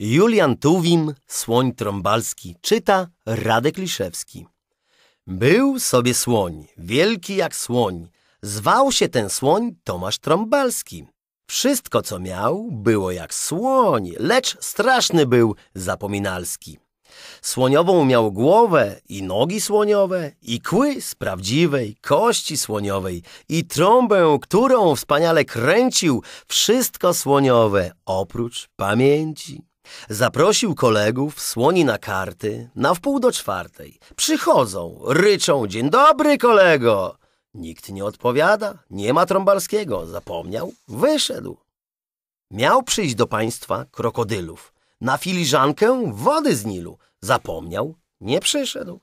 Julian Tuwim, słoń trąbalski, czyta Radek Liszewski. Był sobie słoń, wielki jak słoń. Zwał się ten słoń Tomasz Trąbalski. Wszystko, co miał, było jak słoń, lecz straszny był zapominalski. Słoniową miał głowę i nogi słoniowe, i kły z prawdziwej kości słoniowej, i trąbę, którą wspaniale kręcił, wszystko słoniowe oprócz pamięci. Zaprosił kolegów, słoni na karty, na wpół do czwartej. Przychodzą, ryczą, dzień dobry kolego. Nikt nie odpowiada, nie ma Trąbalskiego, zapomniał, wyszedł. Miał przyjść do państwa krokodylów, na filiżankę wody z Nilu, zapomniał, nie przyszedł.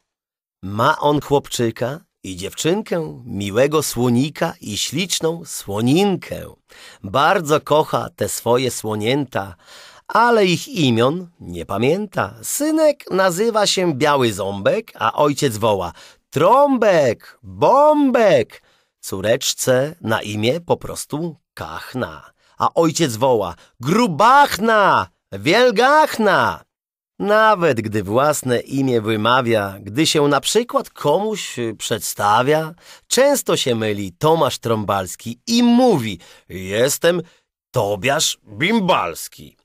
Ma on chłopczyka i dziewczynkę, miłego słonika i śliczną słoninkę. Bardzo kocha te swoje słonięta, ale ich imion nie pamięta. Synek nazywa się Biały Ząbek, a ojciec woła Trąbek, Bombek. Córeczce na imię po prostu Kachna, a ojciec woła Grubachna, Wielgachna. Nawet gdy własne imię wymawia, gdy się na przykład komuś przedstawia, często się myli Tomasz Trąbalski i mówi Jestem Tobiasz Bimbalski.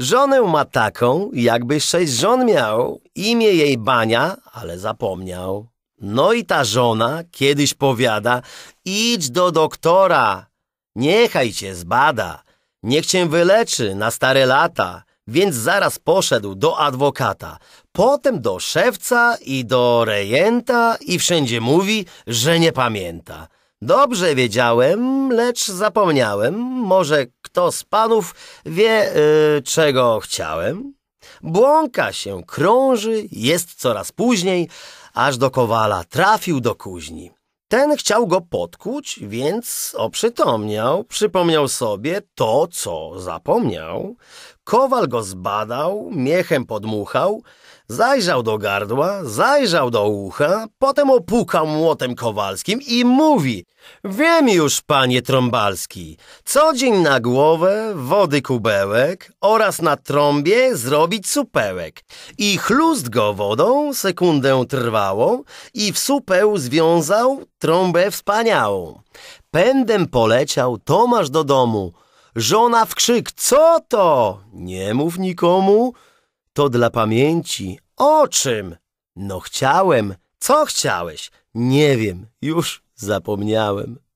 Żonę ma taką, jakby sześć żon miał. Imię jej Bania, ale zapomniał. No i ta żona kiedyś powiada, idź do doktora, niechaj cię zbada, niech cię wyleczy na stare lata. Więc zaraz poszedł do adwokata, potem do szewca i do rejenta i wszędzie mówi, że nie pamięta. Dobrze wiedziałem, lecz zapomniałem. Może kto z panów wie, yy, czego chciałem? Błąka się, krąży, jest coraz później, aż do kowala trafił do kuźni. Ten chciał go podkuć, więc oprzytomniał, przypomniał sobie to, co zapomniał. Kowal go zbadał, miechem podmuchał, zajrzał do gardła, zajrzał do ucha, potem opukał młotem kowalskim i mówi Wiem już, panie Trąbalski, co dzień na głowę wody kubełek oraz na trąbie zrobić supełek. I chlust go wodą sekundę trwało i w supeł związał trąbę wspaniałą. Pędem poleciał Tomasz do domu – Żona w krzyk, co to? Nie mów nikomu. To dla pamięci. O czym? No chciałem. Co chciałeś? Nie wiem, już zapomniałem.